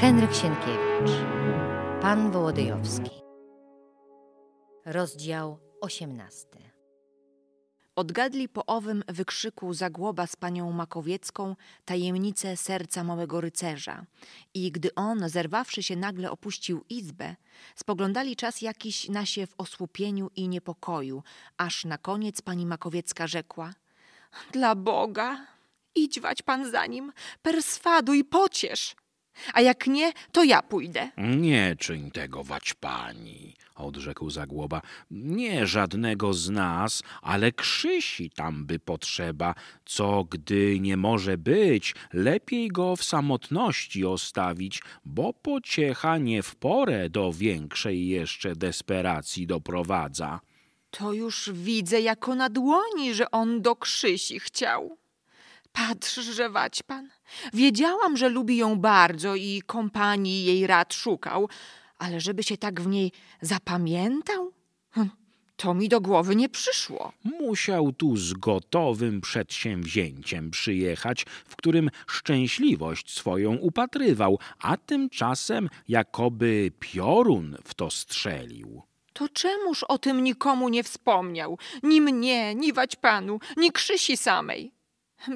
Henryk Sienkiewicz, Pan Wołodyjowski. Rozdział 18. Odgadli po owym wykrzyku Zagłoba z panią Makowiecką tajemnicę serca małego rycerza. I gdy on, zerwawszy się nagle, opuścił izbę, spoglądali czas jakiś na się w osłupieniu i niepokoju, aż na koniec pani Makowiecka rzekła: Dla Boga, Idźwać pan za nim, perswaduj, pociesz! A jak nie, to ja pójdę. Nie czyń tego, wać pani, odrzekł Zagłoba. Nie żadnego z nas, ale Krzysi tam by potrzeba. Co gdy nie może być, lepiej go w samotności ostawić, bo pociecha nie w porę do większej jeszcze desperacji doprowadza. To już widzę jako na dłoni, że on do Krzysi chciał. Patrz, pan. Wiedziałam, że lubi ją bardzo i kompanii jej rad szukał, ale żeby się tak w niej zapamiętał? Hm, to mi do głowy nie przyszło. Musiał tu z gotowym przedsięwzięciem przyjechać, w którym szczęśliwość swoją upatrywał, a tymczasem jakoby piorun w to strzelił. To czemuż o tym nikomu nie wspomniał? Ni mnie, ni wać panu, ni Krzysi samej.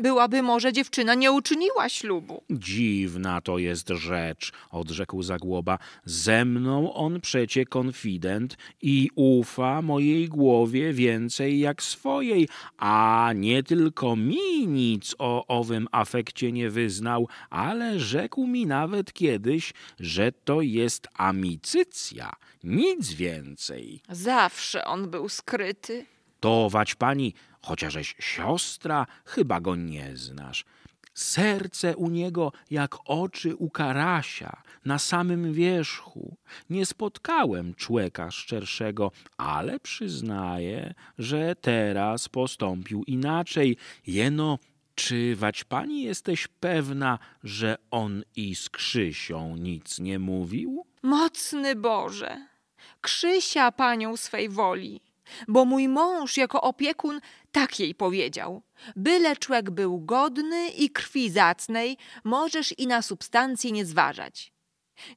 Byłaby może dziewczyna nie uczyniła ślubu. Dziwna to jest rzecz, odrzekł Zagłoba. Ze mną on przecie konfident i ufa mojej głowie więcej jak swojej, a nie tylko mi nic o owym afekcie nie wyznał, ale rzekł mi nawet kiedyś, że to jest amicycja, nic więcej. Zawsze on był skryty. Tować pani, chociażeś siostra, chyba go nie znasz. Serce u niego jak oczy u karasia, na samym wierzchu. Nie spotkałem człeka szczerszego, ale przyznaję, że teraz postąpił inaczej. Jeno, czy wać pani jesteś pewna, że on i z Krzysią nic nie mówił? Mocny Boże, Krzysia panią swej woli bo mój mąż jako opiekun tak jej powiedział. Byle człek był godny i krwi zacnej, możesz i na substancję nie zważać.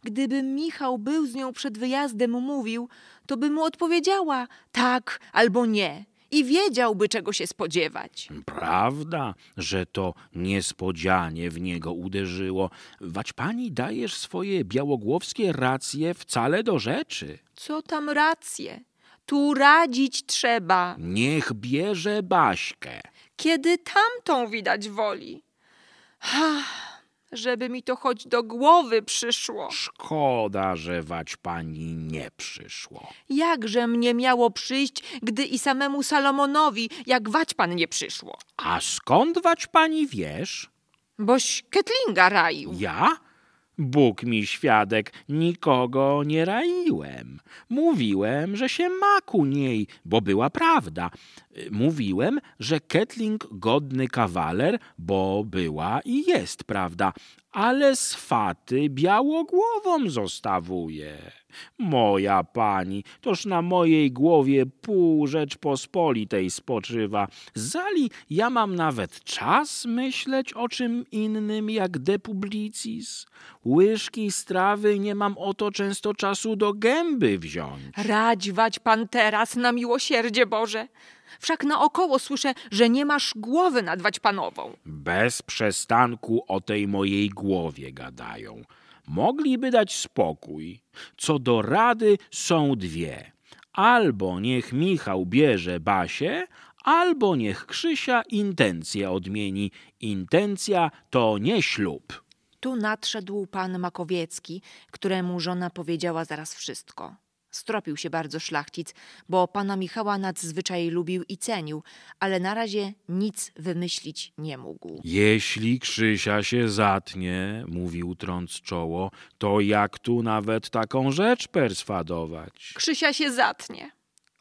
Gdyby Michał był z nią przed wyjazdem mówił, to by mu odpowiedziała tak albo nie i wiedziałby, czego się spodziewać. Prawda, że to niespodzianie w niego uderzyło. Wać pani dajesz swoje białogłowskie racje wcale do rzeczy. Co tam racje? Tu radzić trzeba. Niech bierze Baśkę. Kiedy tamtą widać woli. Ach, żeby mi to choć do głowy przyszło. Szkoda, że wać pani nie przyszło. Jakże mnie miało przyjść, gdy i samemu Salomonowi, jak wać pan nie przyszło? A skąd wać pani wiesz? Boś Ketlinga raił. Ja? Bóg mi świadek, nikogo nie raiłem. Mówiłem, że się ma ku niej, bo była prawda. Mówiłem, że Ketling godny kawaler, bo była i jest prawda. Ale swaty białogłową zostawuje. Moja pani, toż na mojej głowie pół Rzeczpospolitej spoczywa. Zali ja mam nawet czas myśleć o czym innym jak de publicis. Łyżki strawy nie mam oto często czasu do gęby wziąć. Radźwać pan teraz na miłosierdzie Boże. Wszak naokoło słyszę, że nie masz głowy nadwać panową. Bez przestanku o tej mojej głowie gadają mogliby dać spokój. Co do rady są dwie. Albo niech Michał bierze Basię, albo niech Krzysia intencję odmieni. Intencja to nie ślub. Tu nadszedł pan Makowiecki, któremu żona powiedziała zaraz wszystko. Stropił się bardzo szlachcic, bo pana Michała nadzwyczaj lubił i cenił, ale na razie nic wymyślić nie mógł. Jeśli Krzysia się zatnie, mówił trąc czoło, to jak tu nawet taką rzecz perswadować? Krzysia się zatnie,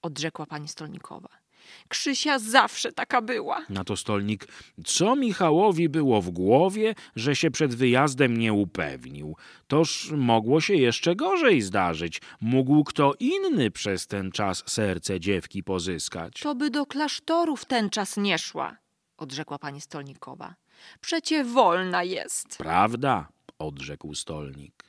odrzekła pani stolnikowa. Krzysia zawsze taka była. Na to stolnik, co Michałowi było w głowie, że się przed wyjazdem nie upewnił? Toż mogło się jeszcze gorzej zdarzyć. Mógł kto inny przez ten czas serce dziewki pozyskać. To by do klasztorów ten czas nie szła, odrzekła pani stolnikowa. Przecie wolna jest. Prawda, odrzekł stolnik.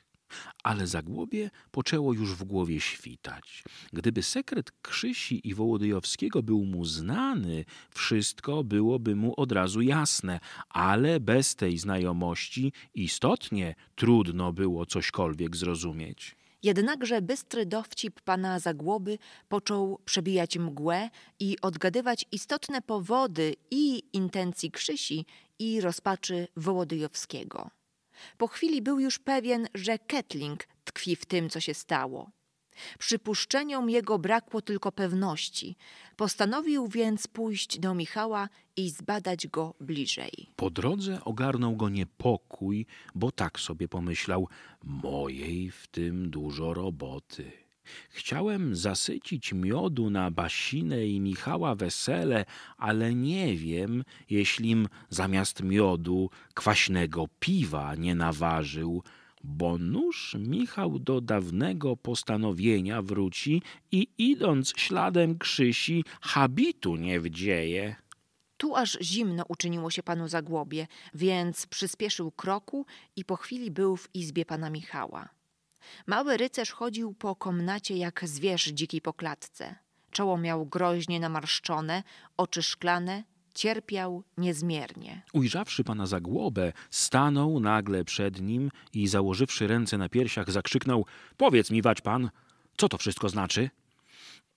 Ale Zagłobie poczęło już w głowie świtać. Gdyby sekret Krzysi i Wołodyjowskiego był mu znany, wszystko byłoby mu od razu jasne, ale bez tej znajomości istotnie trudno było cośkolwiek zrozumieć. Jednakże bystry dowcip pana Zagłoby począł przebijać mgłę i odgadywać istotne powody i intencji Krzysi i rozpaczy Wołodyjowskiego. Po chwili był już pewien, że Ketling tkwi w tym, co się stało. Przypuszczeniom jego brakło tylko pewności. Postanowił więc pójść do Michała i zbadać go bliżej. Po drodze ogarnął go niepokój, bo tak sobie pomyślał: mojej w tym dużo roboty. Chciałem zasycić miodu na Basinę i Michała wesele, ale nie wiem, jeślim zamiast miodu kwaśnego piwa nie naważył, bo nóż Michał do dawnego postanowienia wróci i idąc śladem Krzysi habitu nie wdzieje. Tu aż zimno uczyniło się panu Zagłobie, więc przyspieszył kroku i po chwili był w izbie pana Michała. Mały rycerz chodził po komnacie jak zwierz dziki po klatce. Czoło miał groźnie namarszczone, oczy szklane, cierpiał niezmiernie. Ujrzawszy pana głowę, stanął nagle przed nim i założywszy ręce na piersiach, zakrzyknął: Powiedz mi, wać pan, co to wszystko znaczy?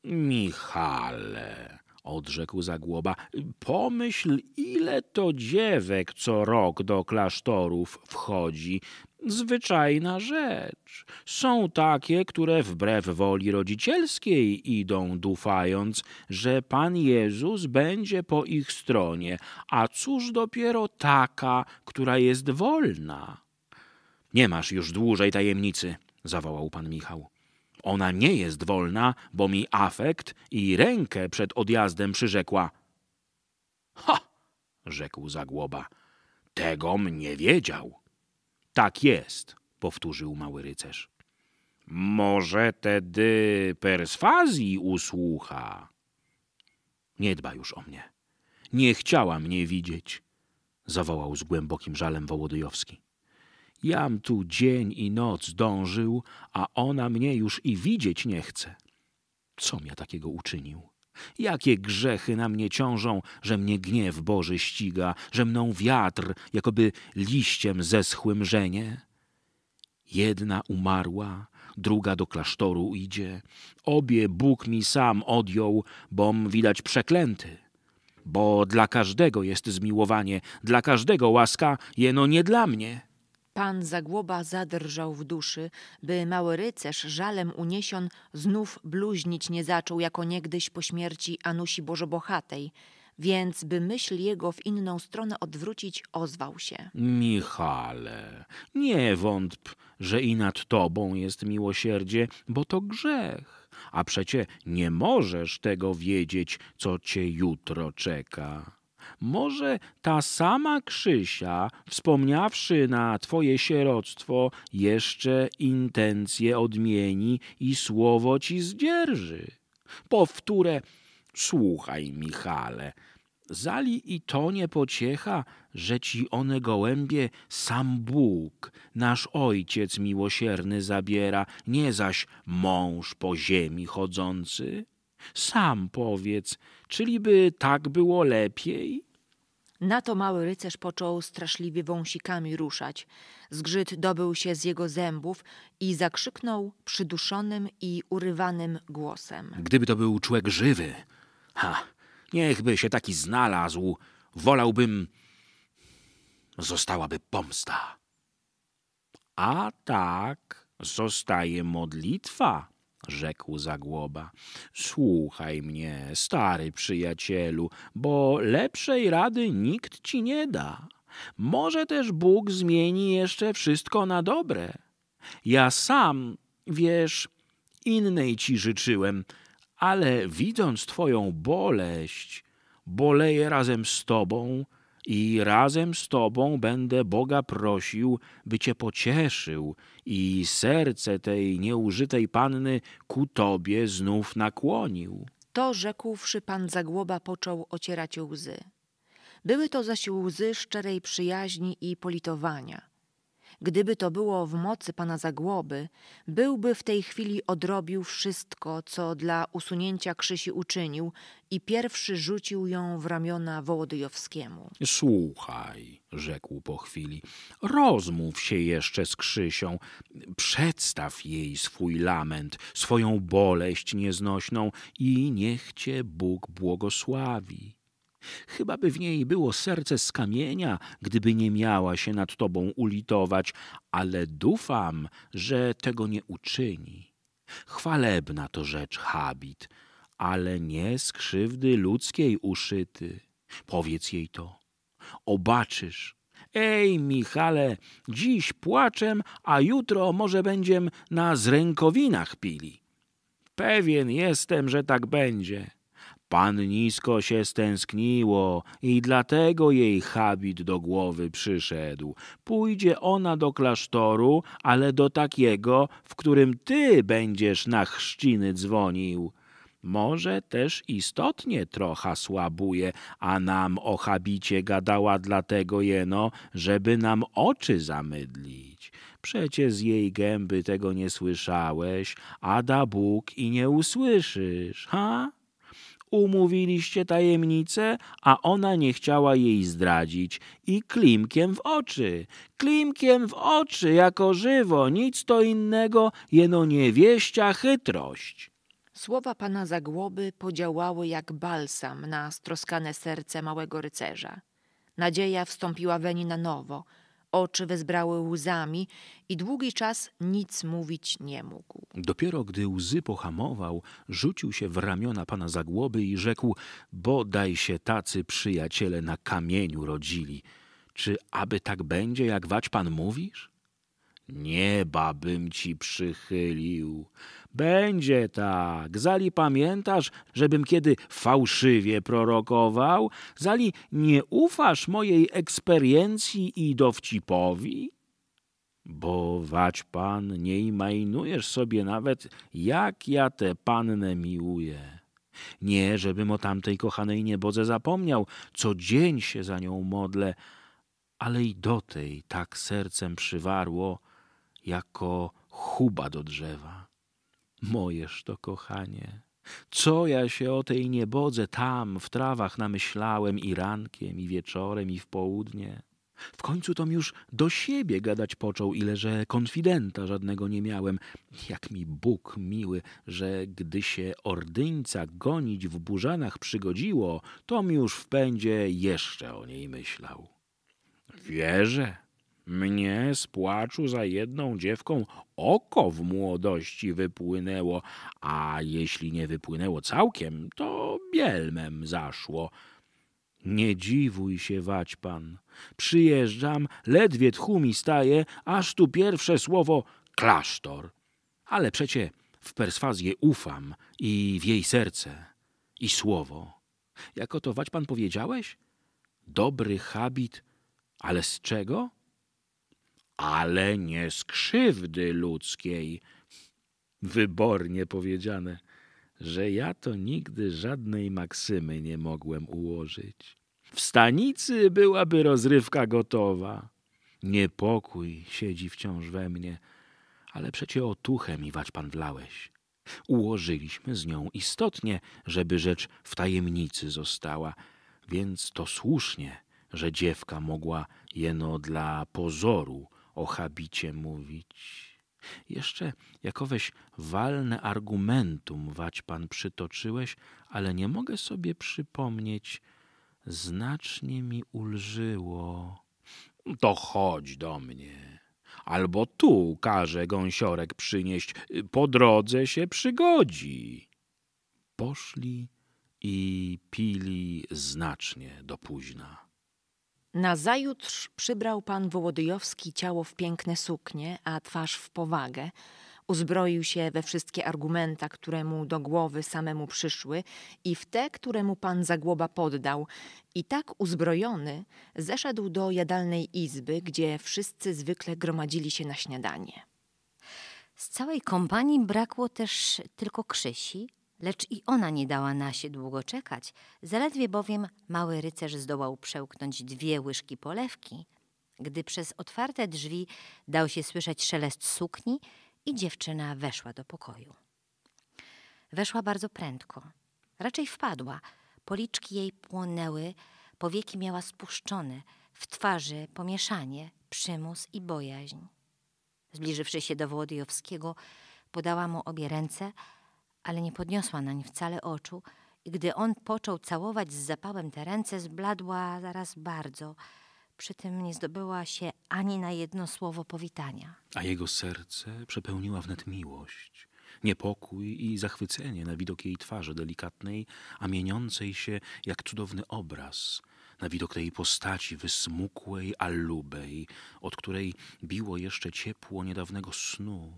Michale, odrzekł Zagłoba, pomyśl, ile to dziewek co rok do klasztorów wchodzi zwyczajna rzecz. Są takie, które wbrew woli rodzicielskiej idą, dufając, że Pan Jezus będzie po ich stronie, a cóż dopiero taka, która jest wolna. Nie masz już dłużej tajemnicy, zawołał pan Michał. Ona nie jest wolna, bo mi afekt i rękę przed odjazdem przyrzekła. Ha! rzekł Zagłoba. Tegom nie wiedział. Tak jest, powtórzył mały rycerz. Może tedy perswazji usłucha. Nie dba już o mnie. Nie chciała mnie widzieć, zawołał z głębokim żalem Wołodyjowski. Jam tu dzień i noc dążył, a ona mnie już i widzieć nie chce. Co mnie takiego uczynił? Jakie grzechy na mnie ciążą, że mnie gniew Boży ściga, że mną wiatr, jakoby liściem zeschłym żenie? Jedna umarła, druga do klasztoru idzie. Obie Bóg mi sam odjął, bom widać przeklęty. Bo dla każdego jest zmiłowanie, dla każdego łaska, jeno nie dla mnie pan Zagłoba zadrżał w duszy, by mały rycerz żalem uniesion znów bluźnić nie zaczął jako niegdyś po śmierci Anusi Bożobohatej, więc by myśl jego w inną stronę odwrócić, ozwał się. Michale, nie wątp, że i nad tobą jest miłosierdzie, bo to grzech. A przecie nie możesz tego wiedzieć, co cię jutro czeka. Może ta sama Krzysia, wspomniawszy na twoje sieroctwo, jeszcze intencje odmieni i słowo ci zdzierży. Powtórę, słuchaj, Michale, zali i to nie pociecha, że ci one gołębie sam Bóg, nasz Ojciec miłosierny zabiera, nie zaś mąż po ziemi chodzący? Sam powiedz, czyliby tak było lepiej? Na to mały rycerz począł straszliwie wąsikami ruszać. Zgrzyt dobył się z jego zębów i zakrzyknął przyduszonym i urywanym głosem. Gdyby to był człek żywy, ha, niechby się taki znalazł, wolałbym... Zostałaby pomsta. A tak zostaje modlitwa rzekł Zagłoba. Słuchaj mnie, stary przyjacielu, bo lepszej rady nikt ci nie da. Może też Bóg zmieni jeszcze wszystko na dobre. Ja sam, wiesz, innej ci życzyłem, ale widząc twoją boleść, boleję razem z tobą i razem z tobą będę Boga prosił, by cię pocieszył i serce tej nieużytej panny ku tobie znów nakłonił. To rzekłszy pan Zagłoba począł ocierać łzy. Były to zaś łzy szczerej przyjaźni i politowania. Gdyby to było w mocy pana Zagłoby, byłby w tej chwili odrobił wszystko, co dla usunięcia Krzysi uczynił i pierwszy rzucił ją w ramiona Wołodyjowskiemu. Słuchaj, rzekł po chwili, rozmów się jeszcze z Krzysią, przedstaw jej swój lament, swoją boleść nieznośną i niech cię Bóg błogosławi. Chyba by w niej było serce z kamienia, gdyby nie miała się nad tobą ulitować, ale dufam, że tego nie uczyni. Chwalebna to rzecz habit, ale nie z krzywdy ludzkiej uszyty. Powiedz jej to. Obaczysz. Ej, Michale, dziś płaczem, a jutro może będziem na zrękowinach pili. Pewien jestem, że tak będzie. Pannisko się stęskniło i dlatego jej habit do głowy przyszedł. Pójdzie ona do klasztoru, ale do takiego, w którym ty będziesz na chrzciny dzwonił. Może też istotnie trocha słabuje, a nam o habicie gadała dlatego jeno, żeby nam oczy zamydlić. Przecie z jej gęby tego nie słyszałeś, ada Bóg i nie usłyszysz, ha? Umówiliście tajemnicę, a ona nie chciała jej zdradzić. I klimkiem w oczy, klimkiem w oczy, jako żywo, nic to innego, jeno niewieścia chytrość. Słowa pana Zagłoby podziałały jak balsam na stroskane serce małego rycerza. Nadzieja wstąpiła weń na nowo – Oczy wezbrały łzami i długi czas nic mówić nie mógł. Dopiero gdy łzy pohamował, rzucił się w ramiona pana Zagłoby i rzekł: Bodaj się tacy przyjaciele na kamieniu rodzili. Czy aby tak będzie, jak wać pan mówisz? Nieba bym ci przychylił, będzie tak. Zali pamiętasz, żebym kiedy fałszywie prorokował? Zali nie ufasz mojej eksperiencji i dowcipowi? Bo wać pan, nie imajnujesz sobie nawet, jak ja tę pannę miłuję. Nie, żebym o tamtej kochanej niebodze zapomniał, co dzień się za nią modlę, ale i do tej tak sercem przywarło, jako chuba do drzewa. Mojeż to kochanie. Co ja się o tej niebodze tam w trawach namyślałem i rankiem, i wieczorem, i w południe. W końcu tom już do siebie gadać począł, ile że konfidenta żadnego nie miałem. Jak mi Bóg miły, że gdy się ordyńca gonić w burzanach przygodziło, tom już w pędzie jeszcze o niej myślał. Wierzę, mnie z płaczu za jedną dziewką oko w młodości wypłynęło, a jeśli nie wypłynęło całkiem, to bielmem zaszło. Nie dziwuj się, wać pan. Przyjeżdżam, ledwie tchu mi staje, aż tu pierwsze słowo klasztor. Ale przecie w perswazję ufam i w jej serce, i słowo. Jako to wać pan powiedziałeś? Dobry habit, ale z czego? ale nie z krzywdy ludzkiej. Wybornie powiedziane, że ja to nigdy żadnej maksymy nie mogłem ułożyć. W stanicy byłaby rozrywka gotowa. Niepokój siedzi wciąż we mnie, ale przecie otuchę mi wać pan wlałeś. Ułożyliśmy z nią istotnie, żeby rzecz w tajemnicy została, więc to słusznie, że dziewka mogła jeno dla pozoru o habicie mówić. Jeszcze jakoweś walne argumentum wać pan przytoczyłeś, ale nie mogę sobie przypomnieć. Znacznie mi ulżyło. To chodź do mnie. Albo tu każe gąsiorek przynieść, po drodze się przygodzi. Poszli i pili znacznie do późna. Nazajutrz przybrał pan Wołodyjowski ciało w piękne suknie, a twarz w powagę. Uzbroił się we wszystkie argumenta, które mu do głowy samemu przyszły i w te, które mu pan Zagłoba poddał. I tak uzbrojony zeszedł do jadalnej izby, gdzie wszyscy zwykle gromadzili się na śniadanie. Z całej kompanii brakło też tylko Krzysi, Lecz i ona nie dała na się długo czekać, zaledwie bowiem mały rycerz zdołał przełknąć dwie łyżki polewki, gdy przez otwarte drzwi dał się słyszeć szelest sukni i dziewczyna weszła do pokoju. Weszła bardzo prędko, raczej wpadła. Policzki jej płonęły, powieki miała spuszczone, w twarzy pomieszanie, przymus i bojaźń. Zbliżywszy się do Włodyjowskiego, podała mu obie ręce – ale nie podniosła nań wcale oczu i gdy on począł całować z zapałem te ręce, zbladła zaraz bardzo. Przy tym nie zdobyła się ani na jedno słowo powitania. A jego serce przepełniła wnet miłość, niepokój i zachwycenie na widok jej twarzy delikatnej, a mieniącej się jak cudowny obraz, na widok tej postaci wysmukłej, a lubej, od której biło jeszcze ciepło niedawnego snu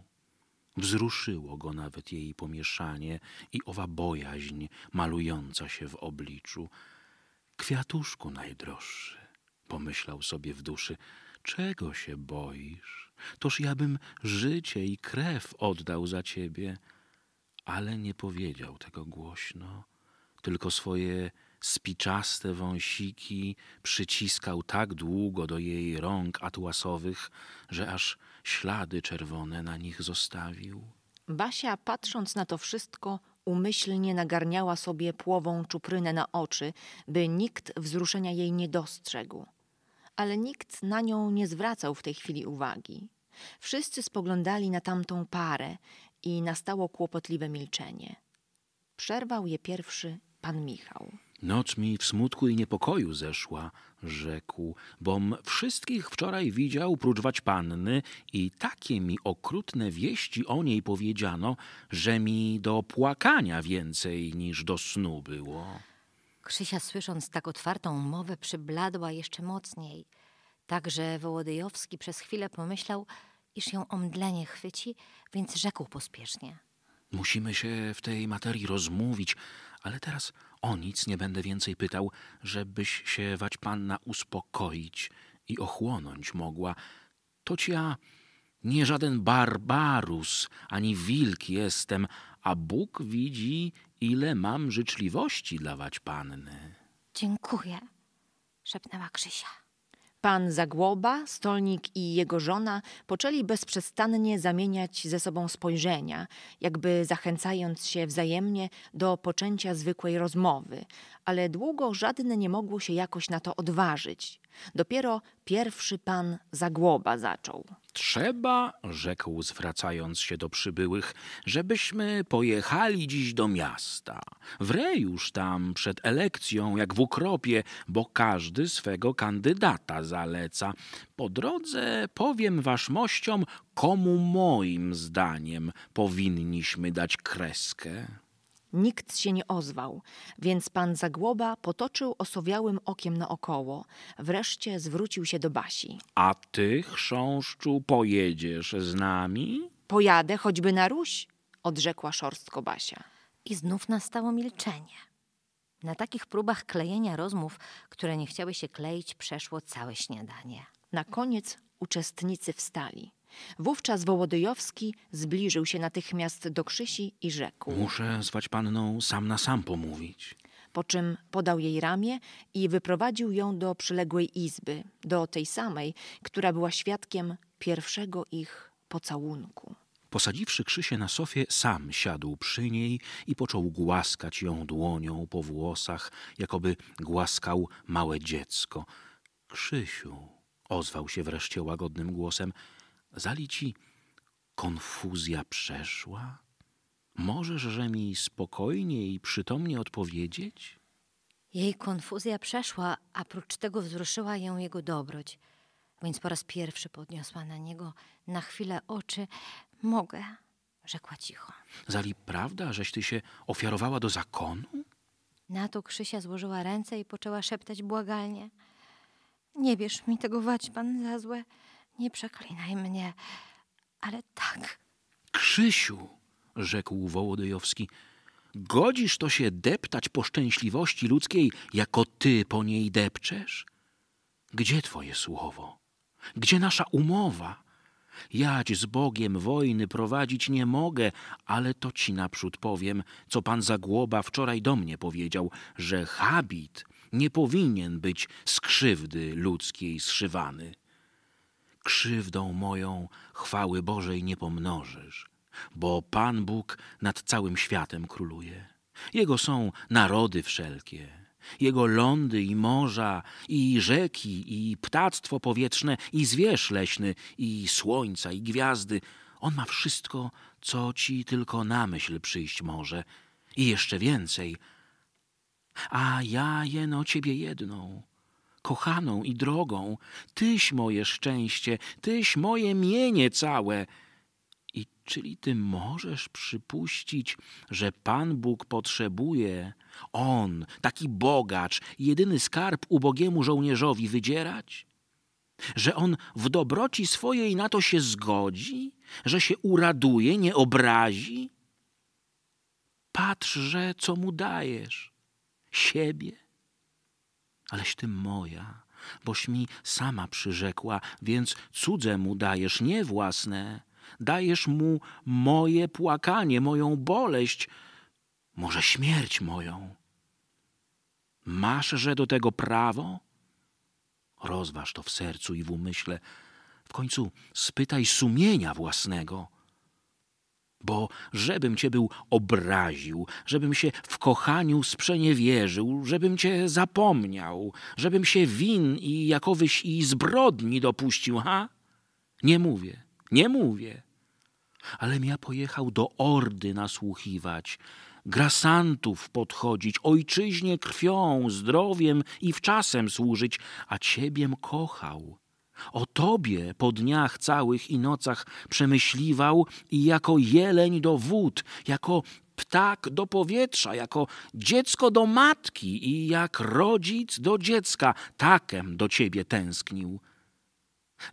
Wzruszyło go nawet jej pomieszanie i owa bojaźń malująca się w obliczu. Kwiatuszku najdroższy, pomyślał sobie w duszy, czego się boisz? Toż ja bym życie i krew oddał za ciebie. Ale nie powiedział tego głośno, tylko swoje spiczaste wąsiki przyciskał tak długo do jej rąk atłasowych, że aż ślady czerwone na nich zostawił. Basia, patrząc na to wszystko, umyślnie nagarniała sobie płową czuprynę na oczy, by nikt wzruszenia jej nie dostrzegł. Ale nikt na nią nie zwracał w tej chwili uwagi. Wszyscy spoglądali na tamtą parę i nastało kłopotliwe milczenie. Przerwał je pierwszy pan Michał. Noc mi w smutku i niepokoju zeszła, rzekł, bom wszystkich wczoraj widział, prócz waćpanny, i takie mi okrutne wieści o niej powiedziano, że mi do płakania więcej niż do snu było. Krzysia słysząc tak otwartą mowę przybladła jeszcze mocniej, tak że Wołodyjowski przez chwilę pomyślał, iż ją omdlenie chwyci, więc rzekł pospiesznie. Musimy się w tej materii rozmówić, ale teraz o nic nie będę więcej pytał, żebyś się wać panna uspokoić i ochłonąć mogła. To ja nie żaden barbarus ani wilk jestem, a Bóg widzi, ile mam życzliwości dla wać panny. Dziękuję, szepnęła Krzysia. Pan Zagłoba, stolnik i jego żona poczęli bezprzestannie zamieniać ze sobą spojrzenia, jakby zachęcając się wzajemnie do poczęcia zwykłej rozmowy, ale długo żadne nie mogło się jakoś na to odważyć. Dopiero pierwszy pan Zagłoba zaczął. Trzeba, rzekł, zwracając się do przybyłych, żebyśmy pojechali dziś do miasta. W już tam przed elekcją, jak w ukropie, bo każdy swego kandydata zaleca. Po drodze powiem waszmościom, komu moim zdaniem powinniśmy dać kreskę. Nikt się nie ozwał, więc pan Zagłoba potoczył osowiałym okiem naokoło. Wreszcie zwrócił się do Basi. A ty, chrząszczu, pojedziesz z nami? Pojadę choćby na Ruś, odrzekła szorstko Basia. I znów nastało milczenie. Na takich próbach klejenia rozmów, które nie chciały się kleić, przeszło całe śniadanie. Na koniec uczestnicy wstali. Wówczas Wołodyjowski zbliżył się natychmiast do Krzysi i rzekł: Muszę zwać panną sam na sam pomówić. Po czym podał jej ramię i wyprowadził ją do przyległej izby, do tej samej, która była świadkiem pierwszego ich pocałunku. Posadziwszy Krzysię na sofie, sam siadł przy niej i począł głaskać ją dłonią po włosach, jakoby głaskał małe dziecko. Krzysiu, ozwał się wreszcie łagodnym głosem, Zali ci konfuzja przeszła? Możesz, że mi spokojnie i przytomnie odpowiedzieć? Jej konfuzja przeszła, a prócz tego wzruszyła ją jego dobroć. Więc po raz pierwszy podniosła na niego na chwilę oczy. Mogę, rzekła cicho. Zali, prawda, żeś ty się ofiarowała do zakonu? Na to Krzysia złożyła ręce i poczęła szeptać błagalnie. Nie bierz mi tego wać pan za złe. Nie przeklinaj mnie, ale tak. Krzysiu, rzekł Wołodyjowski, godzisz to się deptać po szczęśliwości ludzkiej, jako ty po niej depczesz? Gdzie twoje słowo? Gdzie nasza umowa? Jać z Bogiem wojny prowadzić nie mogę, ale to ci naprzód powiem, co pan Zagłoba wczoraj do mnie powiedział, że habit nie powinien być z krzywdy ludzkiej zszywany krzywdą moją chwały Bożej nie pomnożysz, bo Pan Bóg nad całym światem króluje. Jego są narody wszelkie, jego lądy i morza, i rzeki, i ptactwo powietrzne, i zwierz leśny, i słońca, i gwiazdy. On ma wszystko, co ci tylko na myśl przyjść może, i jeszcze więcej. A ja jeno ciebie jedną, kochaną i drogą, Tyś moje szczęście, Tyś moje mienie całe. I czyli Ty możesz przypuścić, że Pan Bóg potrzebuje, On, taki bogacz, jedyny skarb ubogiemu żołnierzowi wydzierać? Że On w dobroci swojej na to się zgodzi? Że się uraduje, nie obrazi? Patrzże, co mu dajesz. Siebie, aleś ty moja, boś mi sama przyrzekła, więc cudze mu dajesz, nie własne. Dajesz mu moje płakanie, moją boleść, może śmierć moją. Masz że do tego prawo? Rozważ to w sercu i w umyśle. W końcu spytaj sumienia własnego – bo żebym cię był obraził, żebym się w kochaniu sprzeniewierzył, żebym cię zapomniał, żebym się win i jakowyś i zbrodni dopuścił, ha? Nie mówię, nie mówię. Alem ja pojechał do Ordy nasłuchiwać, grasantów podchodzić, ojczyźnie krwią, zdrowiem i wczasem służyć, a ciebiem kochał o tobie po dniach całych i nocach przemyśliwał i jako jeleń do wód, jako ptak do powietrza, jako dziecko do matki i jak rodzic do dziecka, takem do ciebie tęsknił.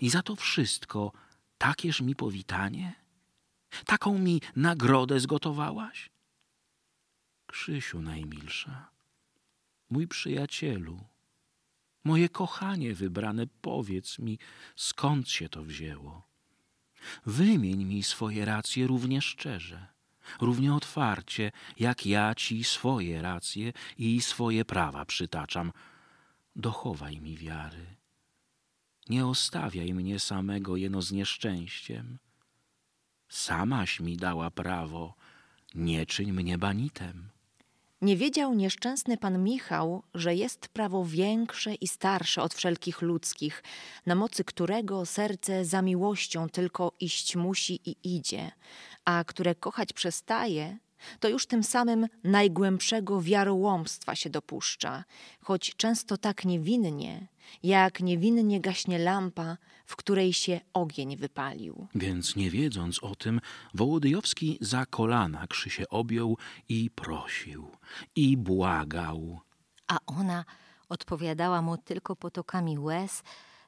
I za to wszystko takież mi powitanie? Taką mi nagrodę zgotowałaś? Krzysiu najmilsza, mój przyjacielu, Moje kochanie wybrane, powiedz mi, skąd się to wzięło? Wymień mi swoje racje równie szczerze, równie otwarcie, jak ja ci swoje racje i swoje prawa przytaczam. Dochowaj mi wiary. Nie ostawiaj mnie samego jeno z nieszczęściem. Samaś mi dała prawo, nie czyń mnie banitem. Nie wiedział nieszczęsny pan Michał, że jest prawo większe i starsze od wszelkich ludzkich, na mocy którego serce za miłością tylko iść musi i idzie, a które kochać przestaje, to już tym samym najgłębszego wiarołomstwa się dopuszcza, choć często tak niewinnie, jak niewinnie gaśnie lampa, w której się ogień wypalił. Więc nie wiedząc o tym, Wołodyjowski za kolana Krzysie objął i prosił, i błagał. A ona odpowiadała mu tylko potokami łez,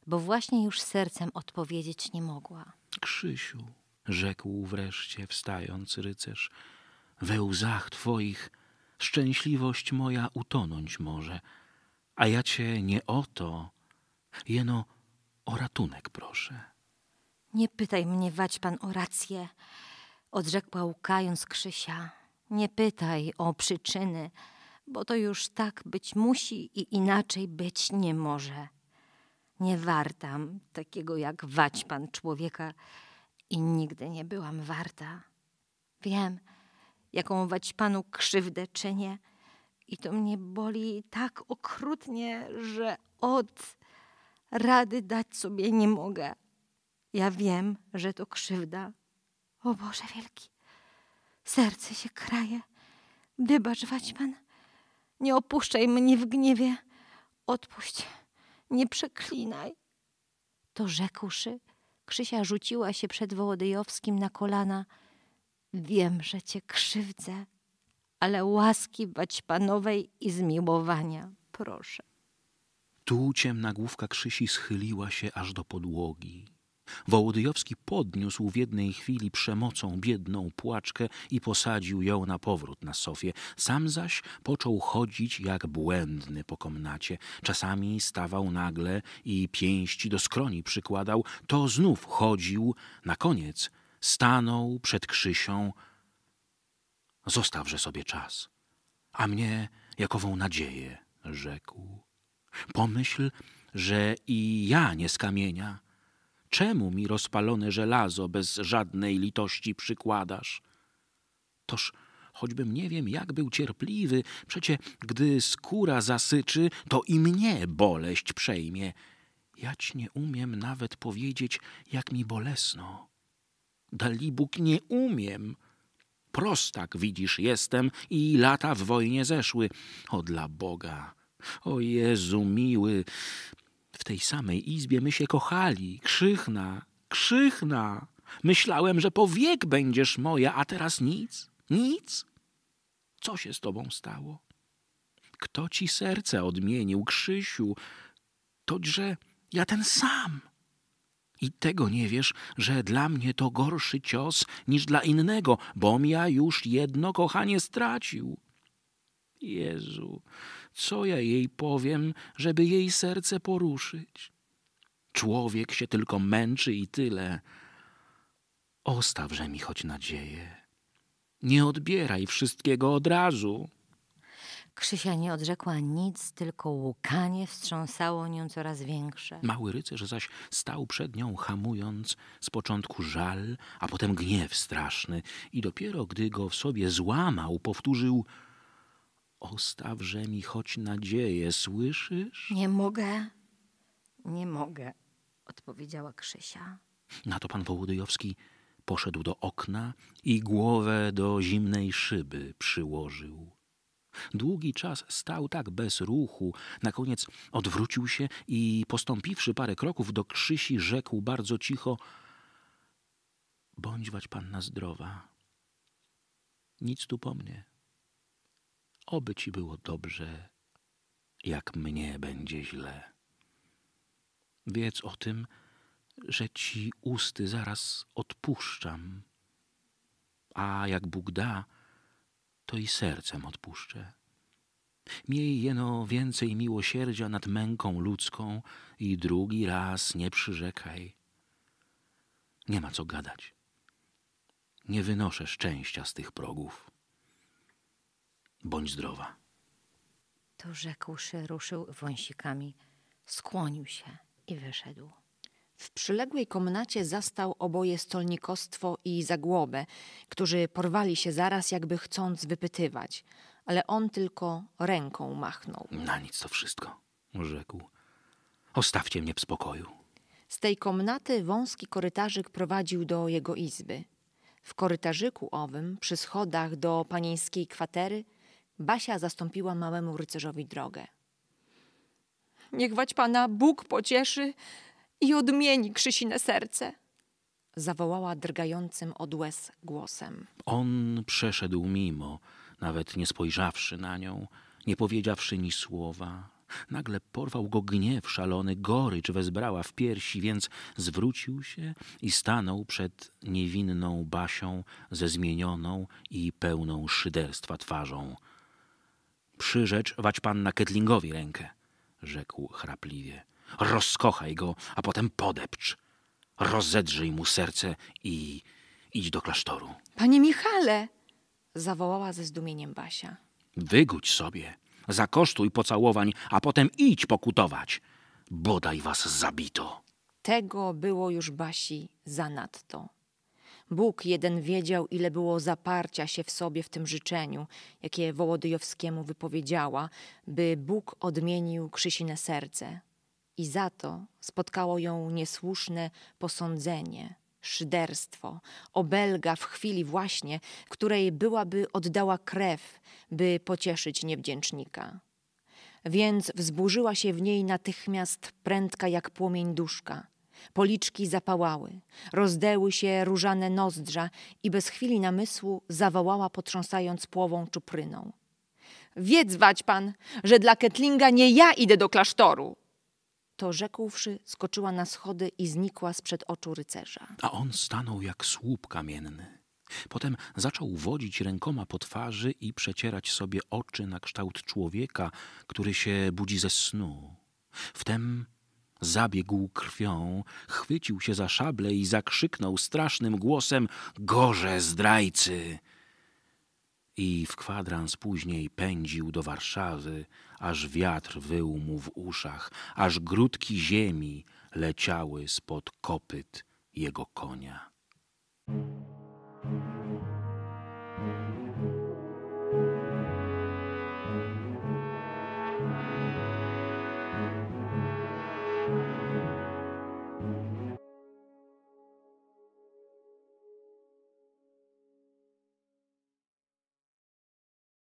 bo właśnie już sercem odpowiedzieć nie mogła. Krzysiu, rzekł wreszcie wstając rycerz, we łzach Twoich szczęśliwość moja utonąć może, a ja Cię nie o to, jeno o ratunek proszę. Nie pytaj mnie, wać pan o rację, odrzekła łkając Krzysia. Nie pytaj o przyczyny, bo to już tak być musi i inaczej być nie może. Nie wartam takiego jak wać pan człowieka i nigdy nie byłam warta. Wiem, jaką wać Panu krzywdę czynię. I to mnie boli tak okrutnie, że od rady dać sobie nie mogę. Ja wiem, że to krzywda. O Boże wielki, serce się kraje. Wybacz, Waćpan. Nie opuszczaj mnie w gniewie. Odpuść, nie przeklinaj. To rzekłszy, Krzysia rzuciła się przed Wołodyjowskim na kolana – Wiem, że Cię krzywdzę, ale łaski bać Panowej i zmiłowania proszę. Tu ciemna główka Krzysi schyliła się aż do podłogi. Wołodyjowski podniósł w jednej chwili przemocą biedną płaczkę i posadził ją na powrót na sofie. Sam zaś począł chodzić jak błędny po komnacie. Czasami stawał nagle i pięści do skroni przykładał. To znów chodził. Na koniec stanął przed Krzysią. Zostawże sobie czas, a mnie jakową nadzieję, rzekł. Pomyśl, że i ja nie z kamienia. Czemu mi rozpalone żelazo bez żadnej litości przykładasz? Toż choćbym nie wiem, jak był cierpliwy, przecie gdy skóra zasyczy, to i mnie boleść przejmie. Jać nie umiem nawet powiedzieć, jak mi bolesno. Dalibóg, nie umiem. Prostak, widzisz, jestem i lata w wojnie zeszły. O dla Boga! O Jezu miły! W tej samej izbie my się kochali. Krzychna, krzychna! Myślałem, że po wiek będziesz moja, a teraz nic, nic. Co się z tobą stało? Kto ci serce odmienił, Krzysiu? że ja ten sam. I tego nie wiesz, że dla mnie to gorszy cios niż dla innego, bom ja już jedno kochanie stracił. Jezu, co ja jej powiem, żeby jej serce poruszyć? Człowiek się tylko męczy i tyle. Ostawże mi choć nadzieję. Nie odbieraj wszystkiego od razu. Krzysia nie odrzekła nic, tylko łukanie wstrząsało nią coraz większe. Mały rycerz zaś stał przed nią, hamując z początku żal, a potem gniew straszny, i dopiero gdy go w sobie złamał, powtórzył: Ostawże mi choć nadzieję, słyszysz? Nie mogę, nie mogę, odpowiedziała Krzysia. Na to pan Wołodyjowski poszedł do okna i głowę do zimnej szyby przyłożył. Długi czas stał tak bez ruchu. Na koniec odwrócił się i postąpiwszy parę kroków do Krzysi, rzekł bardzo cicho Bądź panna zdrowa. Nic tu po mnie. Oby ci było dobrze, jak mnie będzie źle. Wiedz o tym, że ci usty zaraz odpuszczam. A jak Bóg da, to i sercem odpuszczę. Miej jeno więcej miłosierdzia nad męką ludzką i drugi raz nie przyrzekaj. Nie ma co gadać. Nie wynoszę szczęścia z tych progów. Bądź zdrowa. To rzekłszy, ruszył wąsikami, skłonił się i wyszedł. W przyległej komnacie zastał oboje stolnikostwo i zagłobę, którzy porwali się zaraz, jakby chcąc wypytywać, ale on tylko ręką machnął. Na nic to wszystko, rzekł. Ostawcie mnie w spokoju. Z tej komnaty wąski korytarzyk prowadził do jego izby. W korytarzyku owym, przy schodach do panieńskiej kwatery, Basia zastąpiła małemu rycerzowi drogę. Niech wać pana Bóg pocieszy, i odmieni Krzysine serce. Zawołała drgającym od łez głosem. On przeszedł mimo, nawet nie spojrzawszy na nią, nie powiedziawszy ni słowa. Nagle porwał go gniew szalony, gorycz wezbrała w piersi, więc zwrócił się i stanął przed niewinną Basią ze zmienioną i pełną szyderstwa twarzą. Przyrzecz wać pan na Ketlingowi rękę, rzekł chrapliwie. Rozkochaj go, a potem podepcz. Rozedrzyj mu serce i idź do klasztoru. Panie Michale! zawołała ze zdumieniem Basia. Wygódź sobie, zakosztuj pocałowań, a potem idź pokutować. Bodaj was zabito. Tego było już Basi zanadto. Bóg jeden wiedział, ile było zaparcia się w sobie w tym życzeniu, jakie Wołodyjowskiemu wypowiedziała, by Bóg odmienił Krzysinę serce i za to spotkało ją niesłuszne posądzenie, szyderstwo, obelga w chwili właśnie, której byłaby oddała krew, by pocieszyć niewdzięcznika. Więc wzburzyła się w niej natychmiast prędka jak płomień duszka. Policzki zapałały, rozdeły się różane nozdrza i bez chwili namysłu zawołała potrząsając płową czupryną. Wiedzwać pan, że dla Ketlinga nie ja idę do klasztoru, to rzekłszy, skoczyła na schody i znikła sprzed oczu rycerza. A on stanął jak słup kamienny. Potem zaczął wodzić rękoma po twarzy i przecierać sobie oczy na kształt człowieka, który się budzi ze snu. Wtem zabiegł krwią, chwycił się za szable i zakrzyknął strasznym głosem: Gorze zdrajcy! i w kwadrans później pędził do Warszawy, aż wiatr wył mu w uszach, aż grudki ziemi leciały spod kopyt jego konia.